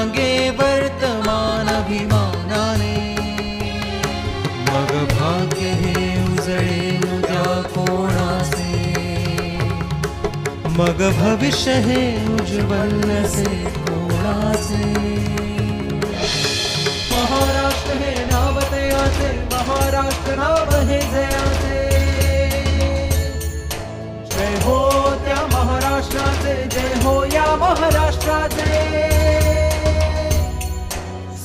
लागे वर्तमान अभिमानाने मग भाग्य हे उजळे उद्या कोणासे मग भविष्य हे उज्ज्वलसे कोणासे महाराष्ट्र हे नाव महाराष्ट्र नाव हे जयाचे जय हो त्या महाराष्ट्राचे जय हो या महाराष्ट्राचे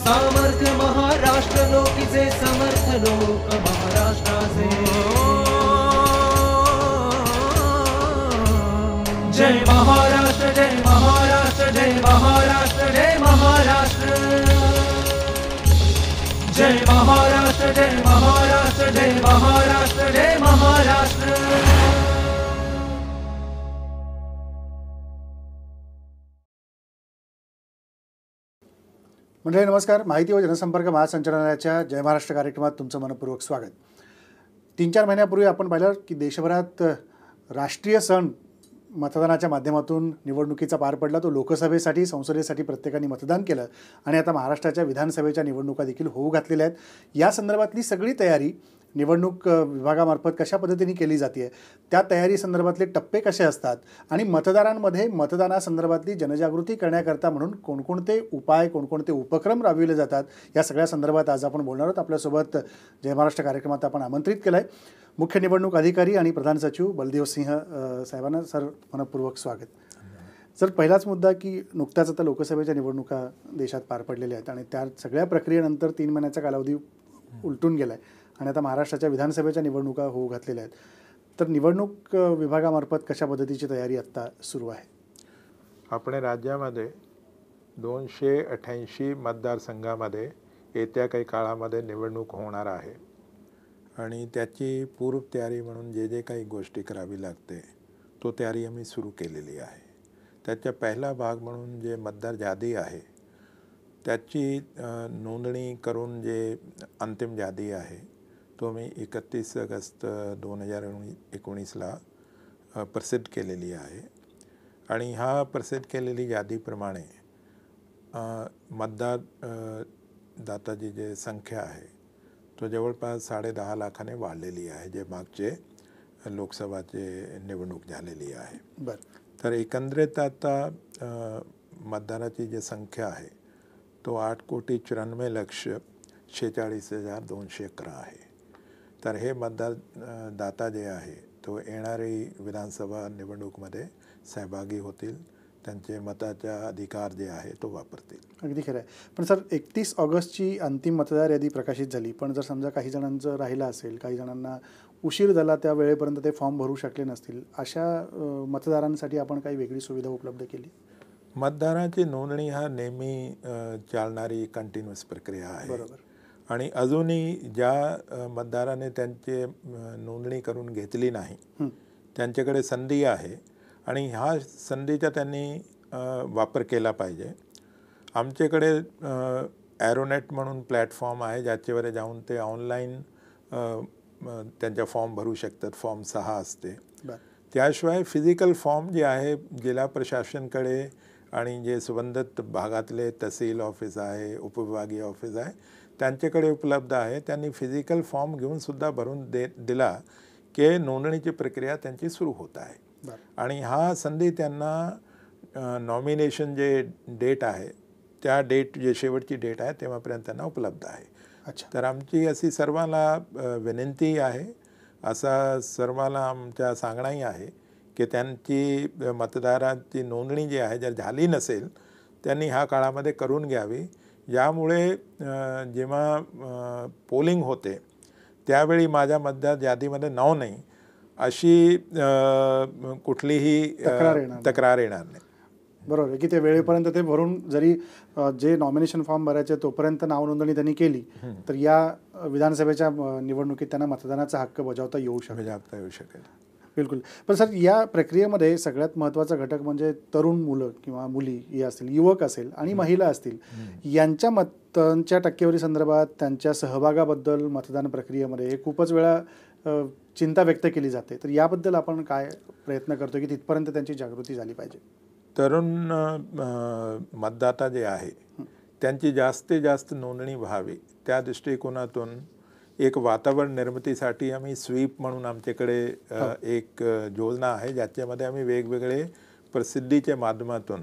सामर्थ्य महाराष्ट्र लोकीचे समर्थ लोक महाराष्ट्राचे जय महाराष्ट्र जय महाराष्ट्र जय महाराष्ट्र जय महाराष्ट्र जय महाराष्ट्र जय महाराष्ट्र जय महाराष्ट्र जय महाराष्ट्र मंडळी नमस्कार माहिती व जनसंपर्क महासंचालनालयाच्या जय महाराष्ट्र कार्यक्रमात तुमचं मनपूर्वक स्वागत तीन चार महिन्यापूर्वी आपण पाहिलं की देशभरात राष्ट्रीय सण मतदानाच्या माध्यमातून निवडणुकीचा पार पडला तो लोकसभेसाठी संसदेसाठी प्रत्येकाने मतदान केलं आणि आता महाराष्ट्राच्या विधानसभेच्या निवडणुका देखील होऊ घातलेल्या आहेत या संदर्भातली सगळी तयारी निवडणूक विभागामार्फत कशा पद्धतीने केली जाते त्या तयारीसंदर्भातले टप्पे कसे असतात आणि मतदारांमध्ये मतदानासंदर्भातली जनजागृती करण्याकरता म्हणून कोणकोणते उपाय कोणकोणते उपक्रम राबविले जातात या सगळ्या संदर्भात आज आपण बोलणार आहोत आपल्यासोबत जय महाराष्ट्र कार्यक्रमात आपण आमंत्रित केलं आहे मुख्य निवडणूक अधिकारी आणि प्रधान सचिव बलदेव सिंह साहेबांना सर मनपूर्वक स्वागत सर पहिलाच मुद्दा की नुकत्याच आता लोकसभेच्या निवडणुका देशात पार पडलेल्या आहेत आणि त्या सगळ्या प्रक्रियेनंतर तीन महिन्याचा कालावधी उलटून गेला आहे आणि आता महाराष्ट्राच्या विधानसभेच्या निवडणुका होऊ घातलेल्या आहेत तर निवडणूक विभागामार्फत कशा पद्धतीची तयारी आत्ता सुरू आहे आपण राज्यामध्ये दोनशे अठ्ठ्याऐंशी मतदारसंघामध्ये येत्या काही काळामध्ये निवडणूक होणार आहे आणि त्याची पूर्वतयारी म्हणून जे जे काही गोष्टी करावी लागते तो तयारी आम्ही सुरू केलेली आहे त्याच्या पहिला भाग म्हणून जे मतदार यादी आहे त्याची नोंदणी करून जे अंतिम यादी आहे तो मी एकतीस ऑगस्ट दोन हजार एकोणीसला प्रसिद्ध केलेली आहे आणि हा प्रसिद्ध केलेली यादीप्रमाणे मतदार दाताची जे संख्या आहे तो जवळपास साडे दहा लाखाने वाढलेली आहे जे मागचे लोकसभाचे निवडणूक झालेली आहे बरं तर एकंदरीत आता मतदाराची जी संख्या आहे तो आठ कोटी चौऱ्याण्णव लक्ष शेहेचाळीस हजार दोनशे अकरा आहे तर हे मतदार दाता जे आहे तो येणारी विधानसभा निवडणूकमध्ये सहभागी होतील त्यांचे मताचा अधिकार जे आहे तो वापरतील अगदी खरं आहे पण सर एकतीस ऑगस्टची अंतिम मतदार यादी प्रकाशित झाली पण जर समजा काही जणांचं राहिलं असेल काही जणांना उशीर झाला त्या वेळेपर्यंत ते फॉर्म भरू शकले नसतील अशा मतदारांसाठी आपण काही वेगळी सुविधा उपलब्ध केली मतदाराची नोंदणी हा नेहमी चालणारी कंटिन्युअस प्रक्रिया आहे बरोबर आणि अजूनही ज्या मतदाराने त्यांचे नोंदणी करून घेतली नाही त्यांच्याकडे संधी आहे आणि ह्या संधीचा त्यांनी वापर केला पाहिजे आमच्याकडे ॲरोनेट म्हणून प्लॅटफॉर्म आहे ज्याच्यावर जाऊन ते ऑनलाईन त्यांच्या फॉर्म भरू शकतात फॉर्म सहा असते त्याशिवाय फिजिकल फॉर्म जे आहे जिल्हा प्रशासनकडे आणि जे संबंधित भागातले तहसील ऑफिस आहे उपविभागीय ऑफिस आहे त्यांच्याकडे उपलब्ध आहे त्यांनी फिजिकल फॉर्म घेऊनसुद्धा भरून दे दिला की नोंदणीची प्रक्रिया त्यांची सुरू होत आहे आणि हा संधी त्यांना नॉमिनेशन जे डेट आहे त्या डेट जे शेवटची डेट आहे तेव्हापर्यंत त्यांना उपलब्ध आहे अच्छा तर आमची अशी सर्वांना विनंती आहे असा सर्वांना आमच्या सांगणाही आहे की त्यांची मतदाराची नोंदणी जी आहे जर झाली नसेल त्यांनी ह्या काळामध्ये करून घ्यावी यामुळे जेव्हा पोलिंग होते त्यावेळी माझ्या मतदार यादीमध्ये नाव नाही अशी कुठलीही तक्रार येणार नाही बरोबर की ते वेळेपर्यंत ते भरून जरी जे नॉमिनेशन फॉर्म भरायचे तोपर्यंत नाव नोंदणी त्यांनी केली तर या विधानसभेच्या निवडणुकीत त्यांना मतदानाचा हक्क बजावता येऊ शकेल येऊ शकेल बिलकुल पण सर या प्रक्रियेमध्ये सगळ्यात महत्त्वाचा घटक म्हणजे तरुण मुलं किंवा मुली ही असतील युवक असेल आणि महिला असतील यांच्या मतांच्या टक्केवारी संदर्भात त्यांच्या सहभागाबद्दल मतदान प्रक्रियेमध्ये हे खूपच वेळा चिंता व्यक्त केली जाते तर याबद्दल आपण काय प्रयत्न करतो की तिथपर्यंत त्यांची जागृती झाली पाहिजे तरुण मतदाता जे आहे त्यांची जास्तीत जास्त नोंदणी व्हावी त्या दृष्टिकोनातून एक वातावरण निर्मितीसाठी आम्ही स्वीप म्हणून आमच्याकडे हो. एक योजना आहे ज्याच्यामध्ये आम्ही वेगवेगळे प्रसिद्धीच्या माध्यमातून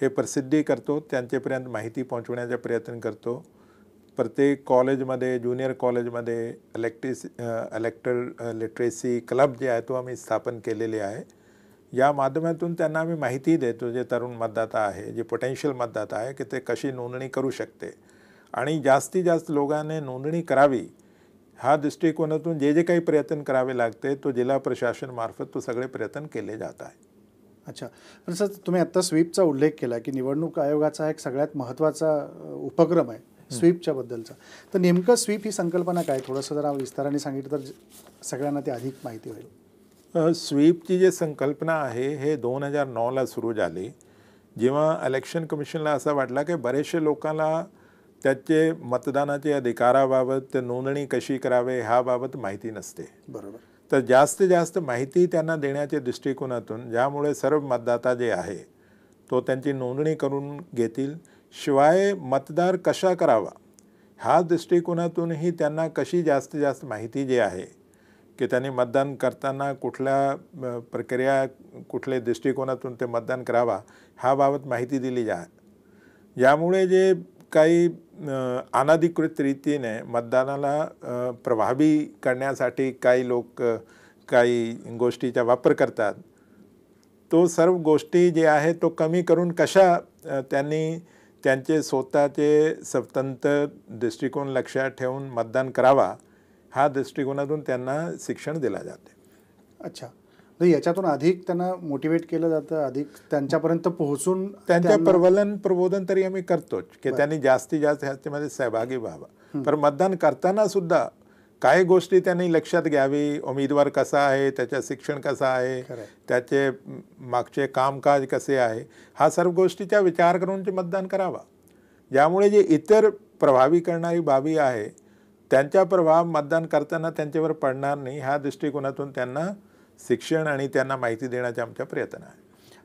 हे प्रसिद्धी करतो त्यांच्यापर्यंत माहिती पोहोचवण्याचा प्रयत्न करतो प्रत्येक कॉलेजमध्ये ज्युनियर कॉलेजमध्ये इलेक्ट्रिस इलेक्टर लिटरेसी क्लब जे आहे तो आम्ही स्थापन केलेले आहे या माध्यमातून त्यांना आम्ही माहिती देतो जे तरुण मतदाता आहे जे पोटेन्शियल मतदाता आहे की ते कशी नोंदणी करू शकते आणि जास्तीत जास्त लोकांनी नोंदणी करावी ह्या दृष्टिकोनातून जे जे काही प्रयत्न करावे लागते तो जिल्हा प्रशासनमार्फत तो सगळे प्रयत्न केले जात आहे अच्छा सर तुम्ही आत्ता स्वीपचा उल्लेख केला की निवडणूक आयोगाचा एक सगळ्यात महत्त्वाचा उपक्रम आहे स्वीपच्या बद्दलचा तर नेमकं स्वीप ही संकल्पना काय थोडंसं जरा विस्ताराने सांगितलं तर सगळ्यांना ते अधिक माहिती होईल स्वीपची जी संकल्पना आहे हे दोन हजार नऊला सुरू झाली जेव्हा इलेक्शन कमिशनला असं वाटला की बरेचसे लोकांना त्याचे मतदानाचे अधिकाराबाबत नोंदणी कशी करावे ह्याबाबत माहिती नसते बरोबर तर जास्तीत जास्त माहिती त्यांना देण्याच्या दृष्टिकोनातून ज्यामुळे सर्व मतदाता जे आहे तो त्यांची नोंदणी करून घेतील शिवाय मतदार कशा करावा ह्या दृष्टिकोनातूनही त्यांना कशी जास्त जास्त माहिती जी आहे की त्यांनी मतदान करताना कुठल्या प्रक्रिया कुठल्या दृष्टिकोनातून ते मतदान करावा ह्याबाबत माहिती दिली जा ज्यामुळे जे काही अनाधिकृत रीतीने मतदानाला प्रभावी करण्यासाठी काही लोक काही गोष्टीचा वापर करतात तो सर्व गोष्टी जे आहे तो कमी करून कशा त्यांनी त्यांचे स्वतःचे स्वतंत्र दृष्टिकोन लक्षात ठेवून मतदान करावा हा दृष्टिकोनातून त्यांना शिक्षण दिला जाते अच्छा याच्यातून अधिक त्यांना मोटिवेट केलं जातं अधिक त्यांच्यापर्यंत पोहोचून त्यांच्या प्रबलन प्रबोधन तरी आम्ही करतोच की त्यांनी जास्तीत जास्त ह्यामध्ये सहभागी व्हावा पण मतदान करताना सुद्धा काही गोष्टी त्यांनी लक्षात घ्यावी उमेदवार कसा आहे त्याचं शिक्षण कसं आहे त्याचे मागचे कामकाज कसे आहे हा सर्व गोष्टीचा विचार करून ते मतदान करावा ज्यामुळे जे इतर प्रभावी करणारी बाबी आहे त्यांचा प्रभाव मतदान करताना त्यांच्यावर पडणार नाही ह्या दृष्टिकोनातून त्यांना शिक्षण आणि त्यांना माहिती देण्याचे आमच्या प्रयत्न आहे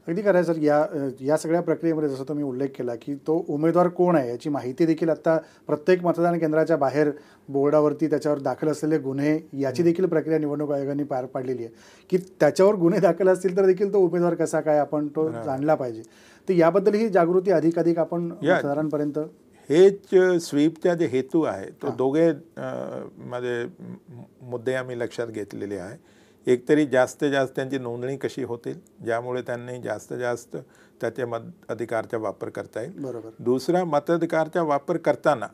अगदी खरं सर या या सगळ्या प्रक्रियेमध्ये जसं तुम्ही उल्लेख केला की तो उमेदवार कोण आहे याची माहिती देखील आता प्रत्येक मतदान केंद्राच्या बाहेर बोर्डावरती त्याच्यावर दाखल असलेले गुन्हे याची देखील प्रक्रिया निवडणूक आयोगाने पार पाडलेली आहे की त्याच्यावर गुन्हे दाखल असतील तर देखील तो उमेदवार कसा काय आपण तो जाणला पाहिजे तर याबद्दल ही जागृती अधिक अधिक आपण साधारणपर्यंत हेच स्वीपचा जे हेतू आहे तो दोघे मध्ये मुद्दे आम्ही लक्षात घेतलेले आहे एकतरी जास्तीत जास्त त्यांची नोंदणी कशी होतील ज्यामुळे त्यांनी जास्तीत जास्त त्याचे मत अधिकारचा वापर करता येईल बरोबर दुसरा मताधिकारचा वापर करताना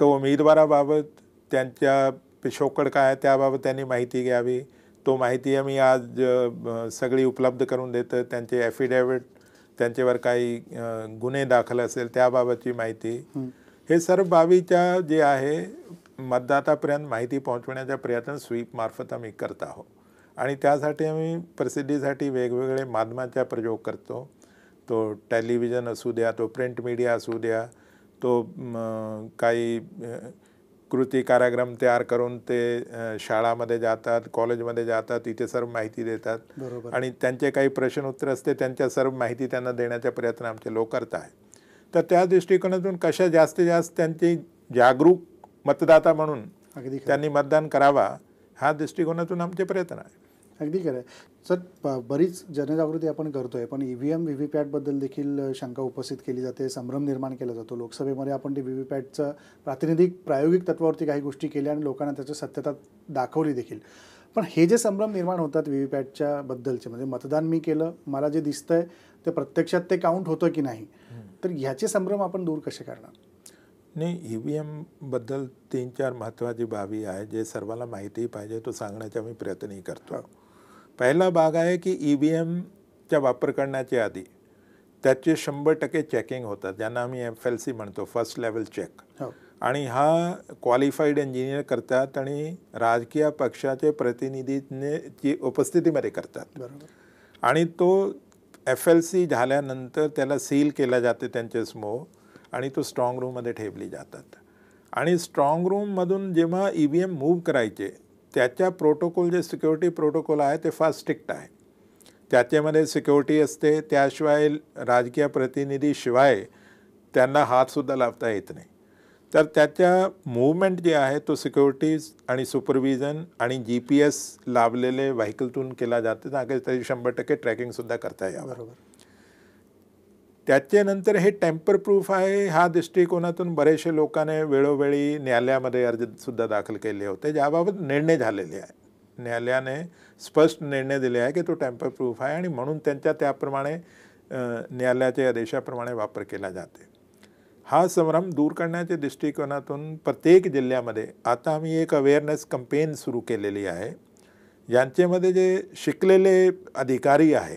तो उमेदवाराबाबत त्यांच्या पिशोकड काय आहे त्याबाबत त्यांनी माहिती घ्यावी तो माहिती आम्ही आज सगळी उपलब्ध करून देतं त्यांचे ॲफिडेविट त्यांच्यावर काही गुन्हे दाखल असेल त्याबाबतची माहिती हे सर्व बाबीच्या जे आहे मतदातापर्यंत माहिती पोहोचवण्याचा प्रयत्न स्वीपमार्फत आम्ही करत आहोत आणि त्यासाठी आम्ही प्रसिद्धीसाठी वेगवेगळे माध्यमांचा प्रयोग करतो तो टेलिव्हिजन असू द्या तो प्रिंट मीडिया असू द्या तो काही कृती कार्यक्रम तयार करून ते शाळामध्ये जातात कॉलेजमध्ये जातात तिथे सर्व माहिती देतात बरोबर आणि त्यांचे काही प्रश्न उत्तर असते त्यांच्या सर्व माहिती त्यांना देण्याचा प्रयत्न आमचे लोक करत आहेत तर त्या दृष्टिकोनातून कशा जास्तीत जास्त त्यांची जागरूक मतदाता म्हणून अगदी त्यांनी मतदान करावा हा दृष्टिकोनातून आमचे प्रयत्न आहे अगदी खरं सर बरीच जनजागृती आपण करतोय पण ई व्ही एम व्ही पॅटबद्दल देखील शंका उपस्थित केली जाते संभ्रम निर्माण केला जातो लोकसभेमध्ये आपण ते व्ही व्ही पॅटचं प्रातिनिधिक प्रायोगिक तत्वावरती काही गोष्टी केल्या आणि लोकांना त्याचं सत्यता दाखवली देखील पण हे जे संभ्रम निर्माण होतात व्ही व्ही पॅटच्या बद्दलचे म्हणजे मतदान मी केलं मला जे दिसतंय ते प्रत्यक्षात ते काउंट होतं की नाही तर ह्याचे संभ्रम आपण दूर कसे करणार नाही ई e व्ही एमबद्दल तीन चार महत्त्वाची बाबी आहे जे सर्वांना माहितीही पाहिजे तो सांगण्याचा मी प्रयत्नही करतो पहिला भाग आहे की ई व्ही एमचा वापर करण्याच्या आधी त्याचे शंभर टक्के चेकिंग होतात ज्यांना आम्ही एफ एल सी म्हणतो फर्स्ट लेवल चेक आणि हा क्वालिफाईड इंजिनियर करतात आणि राजकीय पक्षाचे प्रतिनिधीने उपस्थितीमध्ये करतात आणि तो एफ एल सी झाल्यानंतर त्याला सील केला जाते त्यांचे समोर आणि तो स्ट्रॉंग रूममध्ये ठेवली जातात आणि स्ट्रॉंग रूममधून जेव्हा ई व्ही एम मूव्ह करायचे त्याच्या प्रोटोकॉल जे सिक्युरिटी प्रोटोकॉल आहे ते फार स्ट्रिक्ट आहे त्याच्यामध्ये सिक्युरिटी असते त्याशिवाय राजकीय प्रतिनिधीशिवाय त्यांना हातसुद्धा लावता येत नाही तर त्याच्या मूवमेंट जे आहे तो सिक्युरिटीज आणि सुपरविजन आणि जी पी एस लावलेले व्हेकलतून केला जाते ताकि त्याची शंभर टक्के ट्रॅकिंगसुद्धा करता यावं बरोबर त्याच्यानंतर हे टेम्पर प्रूफ आहे हा दृष्टिकोनातून बरेचसे लोकांनी वेळोवेळी न्यायालयामध्ये अर्जसुद्धा दाखल केले होते ज्याबाबत निर्णय झालेले आहे न्यायालयाने स्पष्ट निर्णय दिले आहे की तो टेम्पर प्रूफ आहे आणि म्हणून त्यांच्या त्याप्रमाणे न्यायालयाच्या आदेशाप्रमाणे वापर केला जाते हा संभ्रम दूर करण्याच्या दृष्टिकोनातून प्रत्येक जिल्ह्यामध्ये आता आम्ही एक अवेअरनेस कंपेन सुरू केलेली आहे यांच्यामध्ये जे शिकलेले अधिकारी आहे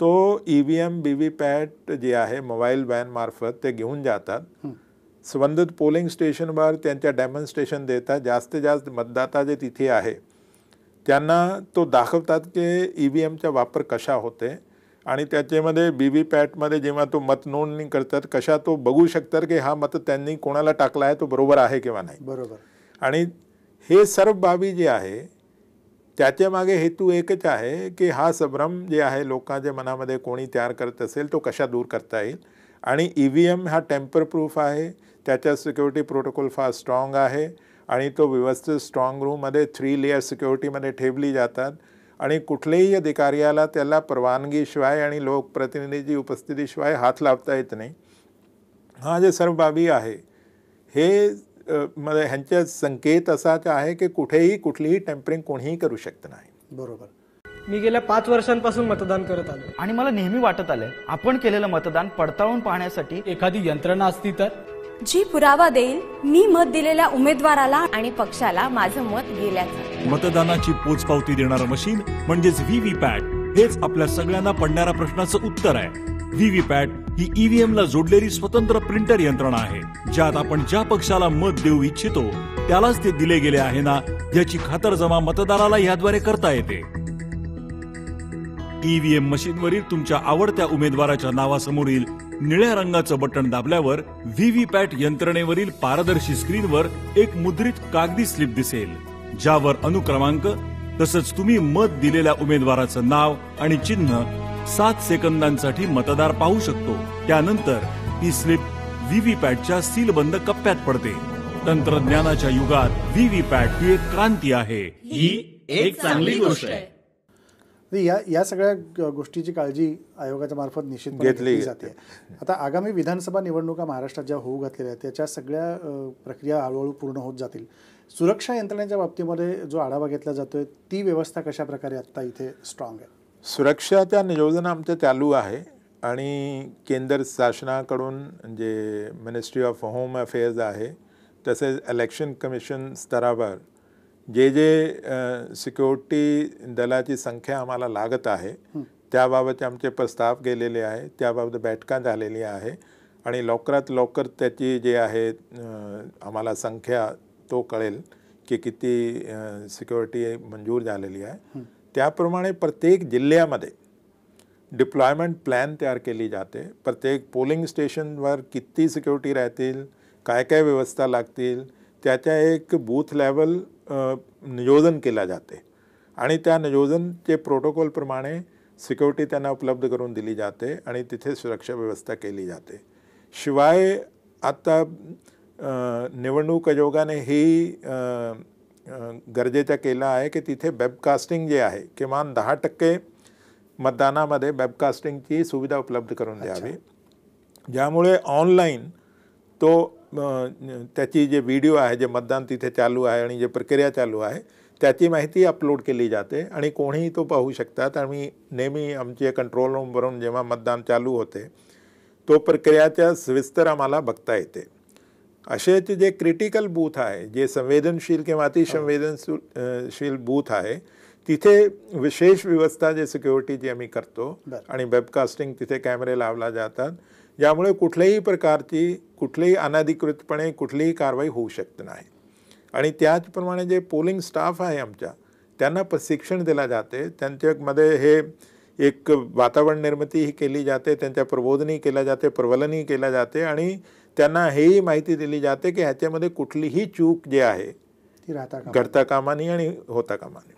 तो E V M V V PAT जे आहे मोबाईल मार्फत ते घेऊन जातात संबंधित पोलिंग स्टेशनवर त्यांच्या डेमॉन्स्ट्रेशन देतात जास्तीत जास्त मतदाता जे तिथे आहे त्यांना तो दाखवतात की ई e व्ही एमचा वापर कशा होते आणि त्याच्यामध्ये बी व्ही पॅटमध्ये जेव्हा तो मत नोंदणी करतात कशा तो बघू शकतात की हा मत त्यांनी कोणाला टाकला आहे तो बरोबर आहे किंवा नाही बरोबर आणि हे सर्व बाबी जे आहे त्याच्यामागे हेतू एकच आहे की हा संभ्रम जे आहे लोकांच्या मनामध्ये कोणी तयार करत असेल तो कशा दूर करता येईल आणि ई व्ही एम हा टेम्पर प्रूफ आहे त्याच्या सिक्युरिटी प्रोटोकॉल फार स्ट्रॉंग आहे आणि तो व्यवस्थित स्ट्रॉंग रूममध्ये थ्री लेअर सिक्युरिटीमध्ये ठेवली जातात आणि कुठल्याही अधिकाऱ्याला त्याला परवानगीशिवाय आणि लोकप्रतिनिधीची उपस्थितीशिवाय हात लावता येत नाही हा जे सर्व बाबी आहे हे मध्ये म्हणजे ह्यांच्या संकेत असाच आहे की कुठेही कुठलीही टेम्परिंग कोणीही करू शकत नाही बरोबर मी गेल्या पाच वर्षांपासून मतदान करत आलो आणि मला नेहमी वाटत आलंय आपण केलेलं मतदान पडताळून पाहण्यासाठी एखादी यंत्रणा असती तर जी पुरावा देईल मी मत दिलेल्या उमेदवाराला आणि पक्षाला माझं मत गेल्याचं मतदानाची पोचपावती देणारं मशीन म्हणजेच व्हीव्हीपॅट हेच आपल्या सगळ्यांना पडणाऱ्या प्रश्नाचं उत्तर आहे व्हीव्हीपॅट ही ईव्हीएम ला जोडलेली स्वतंत्र प्रिंटर यंत्रणा आहे ज्यात आपण ज्या पक्षाला मत देऊ इच्छितो त्यालाच ते दिले गेले आहे ना याची खातरजमा मतदाराला याद्वारे करता येते ईव्हीएम मशीनवरील तुमच्या आवडत्या उमेदवाराच्या नावासमोरील निळ्या रंगाचं बटन दाबल्यावर व्हीव्हीपॅट यंत्रणेवरील पारदर्शी स्क्रीनवर एक मुद्रित कागदी स्लिप दिसेल ज्यावर अनुक्रमांक तसंच तुम्ही मत दिलेल्या उमेदवाराचं नाव आणि चिन्ह सात सेकंदांसाठी मतदार पाहू शकतो त्यानंतर ही स्लिप व्हीव्हीपॅटच्या सीलबंद कप्प्यात पडते तंत्रज्ञानाच्या युगात व्हीव्हीपॅट ही एक क्रांती आहे ही एक चांगली गोष्ट आहे म्हणजे या या सगळ्या गोष्टीची काळजी आयोगाच्या मार्फत निश्चित घेतली जाते आता आगामी विधानसभा निवडणुका महाराष्ट्रात ज्या होऊ घातलेल्या आहेत त्याच्या सगळ्या प्रक्रिया हळूहळू पूर्ण होत जातील सुरक्षा यंत्रणेच्या बाबतीमध्ये जो आढावा घेतला जातोय ती व्यवस्था कशा प्रकारे आत्ता इथे स्ट्रॉंग आहे सुरक्षाच्या नियोजन आमचं चालू आहे आणि केंद्र शासनाकडून जे मिनिस्ट्री ऑफ होम अफेअर्स आहे तसेच इलेक्शन कमिशन स्तरावर जे जे सिक्युरिटी दलाची संख्या आम्हाला लागत आहे त्याबाबत आमचे प्रस्ताव गेलेले आहे त्याबाबत बैठका झालेली आहे आणि लवकरात लवकर त्याची जे आहे आम्हाला संख्या तो कळेल की किती सिक्युरिटी मंजूर झालेली आहे त्याप्रमाणे प्रत्येक जिल्ह्यामध्ये डिप्लॉयमेंट प्लॅन तयार केली जाते प्रत्येक पोलिंग स्टेशनवर किती सिक्युरिटी राहतील काय काय व्यवस्था लागतील त्याच्या एक बूथ लेवल नियोजन केलं जाते आणि त्या नियोजनचे प्रोटोकॉलप्रमाणे सिक्युरिटी त्यांना उपलब्ध करून दिली जाते आणि तिथे सुरक्षा व्यवस्था केली जाते शिवाय आता निवडणूक आयोगाने ही गरजेचा केला आहे की तिथे वेबकास्टिंग जे आहे किमान दहा टक्के मतदानामध्ये वेबकास्टिंगची सुविधा उपलब्ध करून द्यावी ज्यामुळे ऑनलाईन तो त्याची जे व्हिडिओ आहे जे मतदान तिथे चालू आहे आणि जे प्रक्रिया चालू आहे त्याची माहिती अपलोड केली जाते आणि कोणीही तो पाहू शकतात आम्ही नेहमी आमचे कंट्रोल रूमवरून जेव्हा मतदान चालू होते तो प्रक्रियाच्या सविस्तर आम्हाला बघता येते असे ते जे क्रिटिकल बूथ आहे जे संवेदनशील किंवा अतिसंवेदनशील बूथ हो. आहे तिथे विशेष व्यवस्था जे सिक्युरिटी जी आम्ही करतो आणि वेबकास्टिंग तिथे कॅमेरे लावला जातात ज्यामुळे कुठल्याही प्रकारची कुठलीही अनाधिकृतपणे कुठलीही कारवाई होऊ शकत नाही आणि त्याचप्रमाणे जे पोलिंग स्टाफ आहे आमच्या त्यांना प्रशिक्षण दिला जाते त्यांच्यामध्ये हे एक वातावरण निर्मिती ही केली जाते त्यांच्या प्रबोधनही केल्या जाते प्रवलनही केल्या जाते आणि त्यांना हेही माहिती दिली जाते की ह्याच्यामध्ये कुठलीही चूक जी आहे ती राहता घडता कामा नाही आणि होता कामा नाही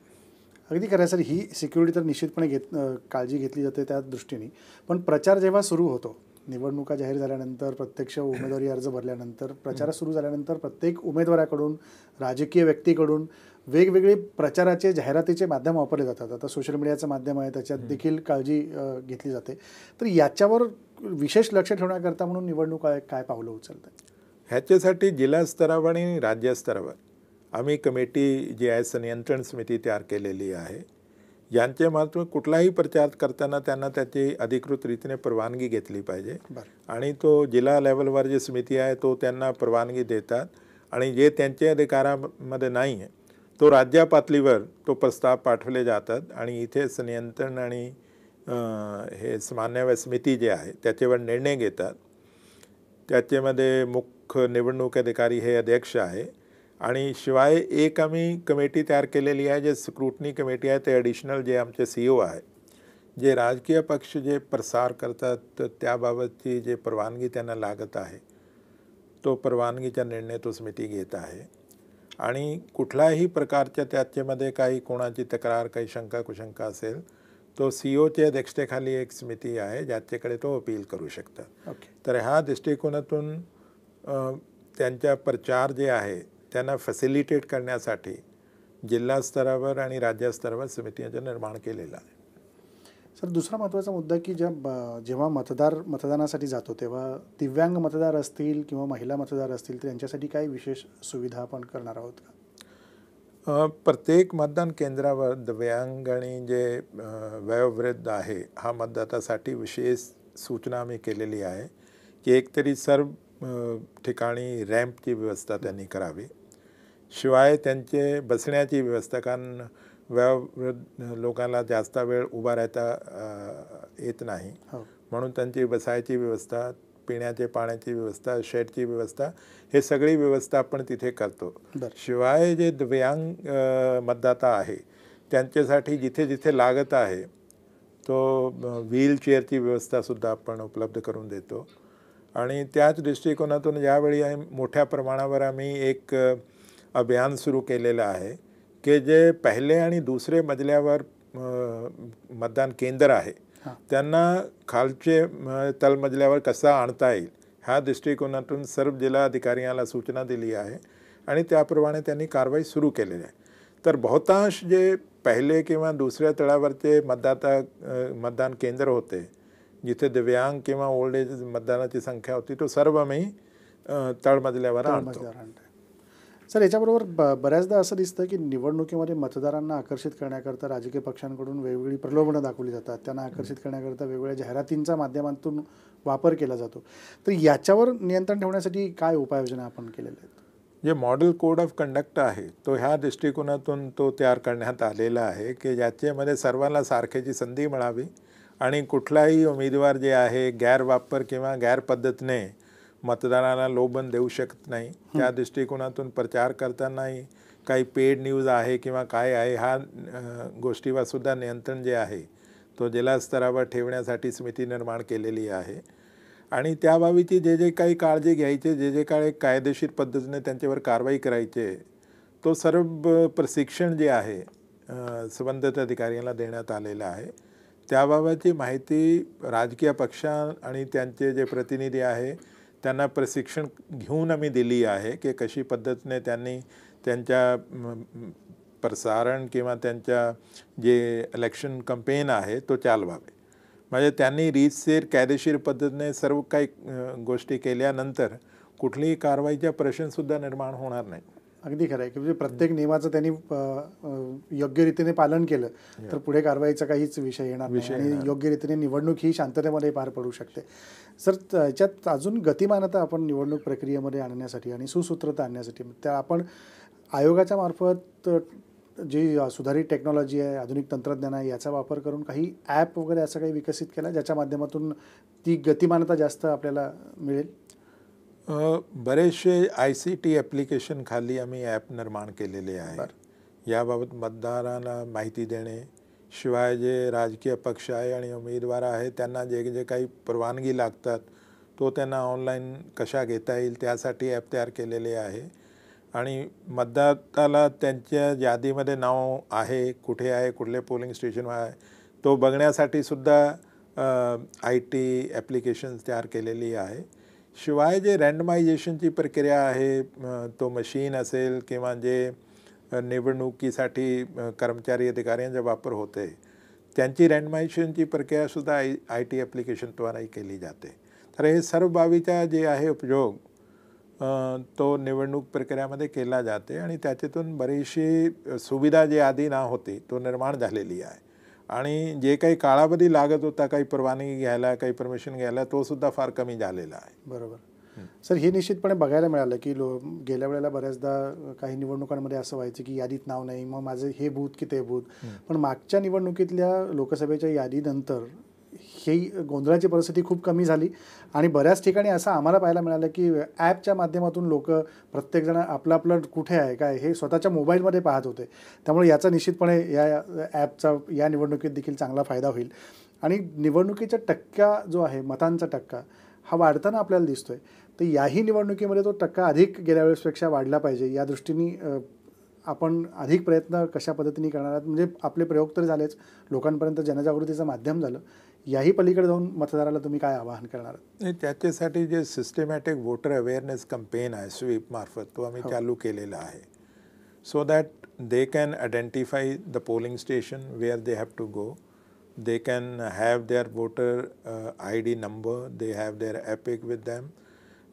अगदी खरं सर ही सिक्युरिटी तर निश्चितपणे घेत काळजी घेतली जाते त्या दृष्टीने पण प्रचार जेव्हा सुरू होतो निवडणुका जाहीर झाल्यानंतर प्रत्यक्ष उमेदवारी अर्ज भरल्यानंतर प्रचार सुरू झाल्यानंतर प्रत्येक उमेदवाराकडून राजकीय व्यक्तीकडून वेगवेगळे प्रचाराचे जाहिरातीचे माध्यम वापरले जातात आता सोशल मीडियाचं माध्यम आहे त्याच्यात देखील काळजी घेतली जाते तर याच्यावर विशेष लक्ष ठेवण्याकरता म्हणून निवडणूक काय पावलं उचलतात ह्याच्यासाठी जिल्हा स्तरावर आणि राज्यस्तरावर आम्ही कमिटी जी आहे संनियंत्रण समिती तयार केलेली आहे यांचे महत्व कुठलाही प्रचार करताना त्यांना त्याची अधिकृत रीतीने परवानगी घेतली पाहिजे आणि तो जिल्हा लेवलवर जी समिती आहे तो त्यांना परवानगी देतात आणि जे त्यांच्या अधिकारामध्ये नाही आहे तो पातळीवर तो प्रस्ताव पाठवले जातात आणि इथेच नियंत्रण आणि हे समन्वय समिती जे आहे त्याच्यावर निर्णय घेतात त्याच्यामध्ये मुख्य निवडणूक अधिकारी हे अध्यक्ष आहे आणि शिवाय एक आम्ही कमिटी तयार केलेली आहे जे स्क्रुटनी कमिटी आहे ते ॲडिशनल जे आमचे सी ओ e आहे जे राजकीय पक्ष जे प्रसार करतात त्याबाबतची जे परवानगी त्यांना लागत आहे तो परवानगीचा निर्णय तो समिती घेत आहे आणि कुठल्याही प्रकारच्या त्याच्यामध्ये काही कोणाची तक्रार काही शंका कुशंका असेल तो सी ओच्या अध्यक्षतेखाली एक समिती आहे ज्याच्याकडे तो अपील करू शकतात okay. तर ह्या दृष्टिकोनातून त्यांच्या प्रचार जे आहे त्यांना फॅसिलिटेट करण्यासाठी जिल्हास्तरावर आणि राज्यस्तरावर समितीचं निर्माण केलेलं आहे सर दुसरा महत्त्वाचा मुद्दा की ज्या जेव्हा मतदार मतदानासाठी जातो तेव्हा दिव्यांग मतदार असतील किंवा महिला मतदार असतील तर यांच्यासाठी काही विशेष सुविधा आपण करणार आहोत का प्रत्येक मतदान केंद्रावर दिव्यांग आणि जे वयोवृद्ध आहे हा मतदातासाठी विशेष सूचना आम्ही केलेली आहे की एकतरी सर्व ठिकाणी रॅम्पची व्यवस्था त्यांनी करावी शिवाय त्यांचे बसण्याची व्यवस्था कारण वयोवृद्ध लोकांना जास्त वेळ उभा राहता येत नाही हो. म्हणून त्यांची बसायची व्यवस्था पिण्याचे पाण्याची व्यवस्था शेडची व्यवस्था हे सगळी व्यवस्था आपण तिथे करतो शिवाय जे दिव्यांग मतदाता आहे त्यांच्यासाठी जिथे जिथे लागत आहे तो व्हीलचेअरची व्यवस्थासुद्धा आपण उपलब्ध करून देतो आणि त्याच दृष्टिकोनातून यावेळी मोठ्या प्रमाणावर आम्ही एक अभियान सुरू केलेलं आहे की जे पहिले आणि दुसरे मजल्यावर मतदान केंद्र आहे त्यांना खालचे तलमजल्यावर कसा आणता येईल ह्या दृष्टिकोनातून सर्व जिल्हाधिकाऱ्यांना सूचना दिली आहे आणि त्याप्रमाणे त्यांनी कारवाई सुरू केलेली आहे तर बहुतांश जे पहिले किंवा दुसऱ्या तळावरचे मतदाता मतदान केंद्र होते जिथे दिव्यांग किंवा ओल्ड एज मतदानाची संख्या होती तो सर्व मी तळमजल्यावर आणतो सर याच्याबरोबर ब बऱ्याचदा असं दिसतं की निवडणुकीमध्ये मतदारांना आकर्षित करण्याकरता राजकीय पक्षांकडून वेगवेगळी प्रलोभनं दाखवली जातात त्यांना आकर्षित करण्याकरता वेगवेगळ्या जाहिरातींचा माध्यमातून वापर केला जातो तर याच्यावर नियंत्रण ठेवण्यासाठी काय उपाययोजना आपण केलेल्या आहेत जे मॉडेल कोड ऑफ कंडक्ट आहे तो ह्या दृष्टिकोनातून तो तयार करण्यात आलेला आहे की ज्याच्यामध्ये सर्वांना सारख्याची संधी मिळावी आणि कुठलाही उमेदवार जे आहे गैरवापर किंवा गैरपद्धतीने मतदाराला लोभन देऊ शकत नाही त्या दृष्टिकोनातून प्रचार करतानाही काही पेड न्यूज आहे किंवा काय आहे हा गोष्टीवर सुद्धा नियंत्रण जे आहे तो जिल्हा स्तरावर ठेवण्यासाठी समिती निर्माण केलेली आहे आणि त्या जे जे काही काळजी घ्यायचे जे जे काय कायदेशीर पद्धतीने त्यांच्यावर कारवाई करायचे तो सर्व प्रशिक्षण जे आहे संबंधित अधिकाऱ्यांना देण्यात आलेलं आहे त्याबाबतची माहिती राजकीय पक्षां आणि त्यांचे जे प्रतिनिधी आहे त्यांना प्रशिक्षण घेऊन आम्ही दिली आहे की कशी पद्धतीने त्यांनी त्यांच्या प्रसारण किंवा त्यांच्या जे इलेक्शन कंपेन आहे तो चालवावे म्हणजे त्यांनी रीतसेर कायदेशीर पद्धतीने सर्व काही गोष्टी केल्यानंतर कुठलीही कारवाईचा प्रश्नसुद्धा निर्माण होणार नाही अगदी खरं आहे की म्हणजे प्रत्येक नियमाचं त्यांनी योग्य रीतीने पालन केलं तर पुढे कारवाईचा काहीच विषय येणार आणि योग्य रीतीने निवडणूक ही शांततेमध्ये पार पडू शकते सर त्याच्यात अजून गतिमानता आपण निवडणूक प्रक्रियेमध्ये आणण्यासाठी आणि सुसूत्रता आणण्यासाठी त्या आपण आयोगाच्या मार्फत जी सुधारित टेक्नॉलॉजी आहे आधुनिक तंत्रज्ञान आहे याचा वापर करून काही ॲप वगैरे असं काही विकसित केला ज्याच्या माध्यमातून ती गतिमानता जास्त आपल्याला मिळेल बरेचसे आय सी टी ॲप्लिकेशन खाली आम्ही ॲप निर्माण केलेले आहे याबाबत मतदारांना माहिती देणे शिवाय जे राजकीय पक्ष आहे आणि उमेदवार आहे त्यांना जे जे काही परवानगी लागतात तो त्यांना ऑनलाईन कशा घेता येईल त्यासाठी ॲप तयार केलेले आहे आणि मतदाताला त्यांच्या यादीमध्ये नाव आहे कुठे आहे कुठले पोलिंग स्टेशन आहे तो बघण्यासाठी सुद्धा आय टी ॲप्लिकेशन्स तयार केलेली आहे शिवाय जे रँडमायझेशनची प्रक्रिया आहे तो मशीन असेल किंवा जे निवडणुकीसाठी कर्मचारी अधिकाऱ्यांचा वापर होते त्यांची रँडमायझेशनची प्रक्रियासुद्धा आय आय टी ॲप्लिकेशनद्वाराही केली जाते तर हे सर्व बाबीचा जे आहे उपयोग तो निवडणूक प्रक्रियामध्ये केला जाते आणि त्याच्यातून बरीचशी सुविधा जी आधी ना होती तो निर्माण झालेली आहे आणि जे काही काळावधी लागत होता काही परवानगी घ्यायला काही परमिशन घ्यायला तो सुद्धा फार कमी झालेला आहे बरोबर सर हे निश्चितपणे बघायला मिळालं की लो गेल्या वेळेला बऱ्याचदा काही निवडणुकांमध्ये असं व्हायचं की यादीत नाव नाही मग माझं हे भूत की ते भूत पण मागच्या निवडणुकीतल्या लोकसभेच्या यादीनंतर हे गोंधळाची परिस्थिती खूप कमी झाली आणि बऱ्याच ठिकाणी असं आम्हाला पाहायला मिळालं की ॲपच्या माध्यमातून लोक प्रत्येकजण आपलं आपलं कुठे आहे काय हे स्वतःच्या मोबाईलमध्ये पाहत होते त्यामुळे याचा निश्चितपणे या ॲपचा या निवडणुकीत देखील चांगला फायदा होईल आणि निवडणुकीच्या टक्का जो आहे मतांचा टक्का हा वाढताना आपल्याला दिसतोय तर याही निवडणुकीमध्ये तो टक्का अधिक गेल्या वेळेसपेक्षा वाढला पाहिजे या दृष्टीने आपण अधिक प्रयत्न कशा पद्धतीने करणार आहात म्हणजे आपले प्रयोग तर झालेच लोकांपर्यंत जनजागृतीचं माध्यम झालं याही पलीकडे जाऊन मतदाराला तुम्ही काय आवाहन करणार नाही त्याच्यासाठी जे सिस्टमॅटिक वोटर अवेअरनेस कंपेन आहे स्वीप मार्फत तो आम्ही हो. चालू केलेला आहे so that they can identify the polling station where they have to go they can have their voter I D number they have their EPIC with them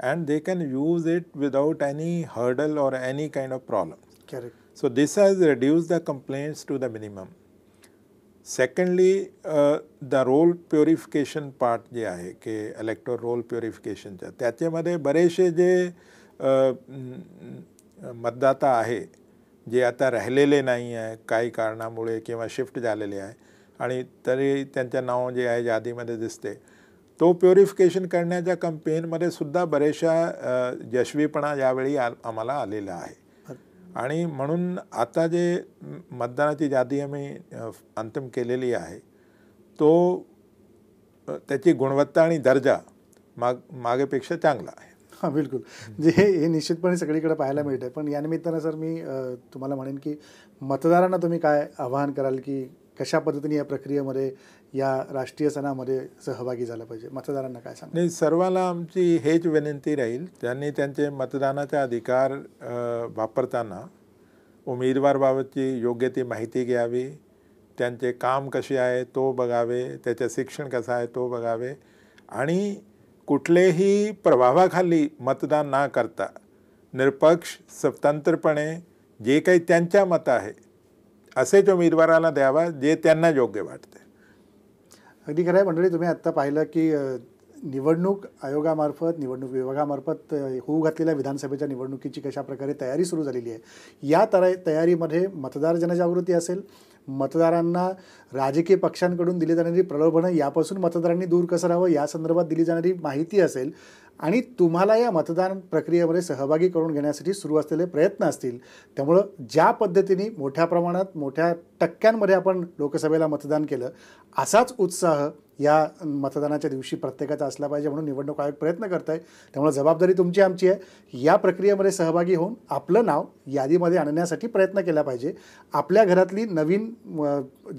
and they can use it without any hurdle or any kind of problem so so this has reduce the to the minimum secondly the roll purification part जे आहे की electro role प्युरिफिकेशनच्या त्याच्यामध्ये बरेचसे जे uh, मतदाता आहे जे आता राहिलेले नाही आहे काही कारणामुळे किंवा शिफ्ट झालेले आहे आणि तरी त्यांचं नाव जे आहे यादीमध्ये दिसते तो प्युरिफिकेशन करण्याच्या कंपेनमध्ये सुद्धा बरेचशा uh, यशस्वीपणा यावेळी आ आम्हाला आलेला आहे आणि म्हणून आता जे मतदानाची यादी आम्ही अंतिम केलेली आहे तो त्याची गुणवत्ता आणि दर्जा माग मागेपेक्षा चांगला आहे हां बिलकुल म्हणजे हे निश्चितपणे सगळीकडे पाहायला मिळतं पण यानिमित्तानं सर मी तुम्हाला म्हणेन की मतदारांना तुम्ही काय आवाहन कराल की कशा पद्धतीने या प्रक्रियेमध्ये या राष्ट्रीय सणामध्ये सहभागी झाला पाहिजे मतदारांना काय सांग नाही सर्वांना आमची हेच विनंती राहील त्यांनी त्यांचे मतदानाचा अधिकार वापरताना उमेदवारबाबतची योग्य ती माहिती घ्यावी त्यांचे काम कसे आहे तो बघावे त्याचे शिक्षण कसं आहे तो बघावे आणि कुठलेही प्रभावाखाली मतदान ना करता निरपक्ष स्वतंत्रपणे जे काही त्यांच्या मतं आहे असेच उमेदवाराला द्यावा जे त्यांना योग्य वाटते अगदी खरं आहे मंडळी तुम्ही आत्ता पाहिलं की निवडणूक आयोगामार्फत निवडणूक विभागामार्फत होऊ घातलेल्या विधानसभेच्या निवडणुकीची कशाप्रकारे तयारी सुरू झालेली आहे या तरा तयारीमध्ये मतदार जनजागृती असेल मतदारांना राजकीय पक्षांकडून दिली जाणारी प्रलोभनं यापासून मतदारांनी दूर कसं राहावं या संदर्भात दिली जाणारी माहिती असेल आणि तुम्हाला या मतदान प्रक्रियेमध्ये सहभागी करून घेण्यासाठी सुरू असलेले प्रयत्न असतील त्यामुळं ज्या पद्धतीने मोठ्या प्रमाणात मोठ्या टक्क्यांमध्ये आपण लोकसभेला मतदान केलं असाच उत्साह या मतदानाच्या दिवशी प्रत्येकाचा असला पाहिजे म्हणून निवडणूक आयोग प्रयत्न करत आहे त्यामुळे जबाबदारी तुमची आमची आहे या प्रक्रियेमध्ये सहभागी होऊन आपलं नाव यादीमध्ये आणण्यासाठी प्रयत्न केला पाहिजे आपल्या घरातली नवीन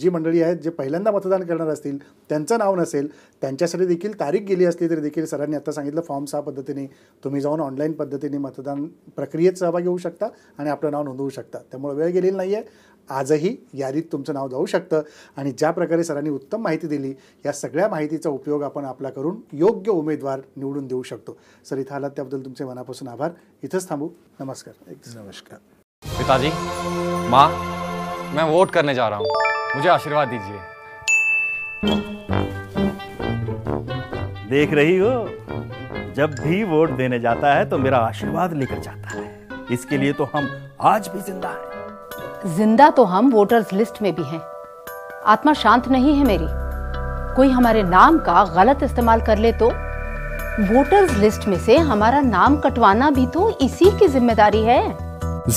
जी मंडळी आहेत जे पहिल्यांदा मतदान करणार असतील त्यांचं नाव नसेल त्यांच्यासाठी देखील तारीख गेली असली तरी देखील सरांनी आता सांगितलं फॉर्म सहा पद्धतीने तुम्ही जाऊन ऑनलाईन पद्धतीने मतदान प्रक्रियेत सहभागी होऊ शकता आणि आपलं नाव नोंदवू शकता त्यामुळे वेळ गेलेली नाही आहे आजही यादीत तुमचं नाव जाऊ शकतं आणि ज्या प्रकारे सरांनी उत्तम माहिती दिली या सगळ्या माहितीचा उपयोग आपण आपला करून योग्य उमेदवार निवडून देऊ शकतो सर इथं आलात त्याबद्दल तुमचे मनापासून आभार इथंच थांबू नमस्कार नमस्कार पिताजी मैं वोट करने जा रहा हूँ मुझे आशीर्वाद दीजिए देख रही हो जब भी वोट देने जाता है तो मेरा आशीर्वाद लेकर जाता है इसके लिए तो हम आज भी जिंदा जिंदा तो हम वोटर्स लिस्ट में भी हैं आत्मा शांत नहीं है मेरी कोई हमारे नाम का गलत इस्तेमाल कर ले तो वोटर्स लिस्ट में से हमारा नाम कटवाना भी तो इसी की जिम्मेदारी है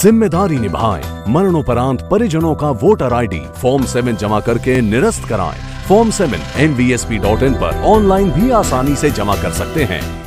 जिम्मेदारी निभाएं मरणोपरांत परिजनों का वोटर आईडी फॉर्म सेवन जमा करके निरस्त कराएं फॉर्म सेवन एन पर ऑनलाइन भी आसानी से जमा कर सकते हैं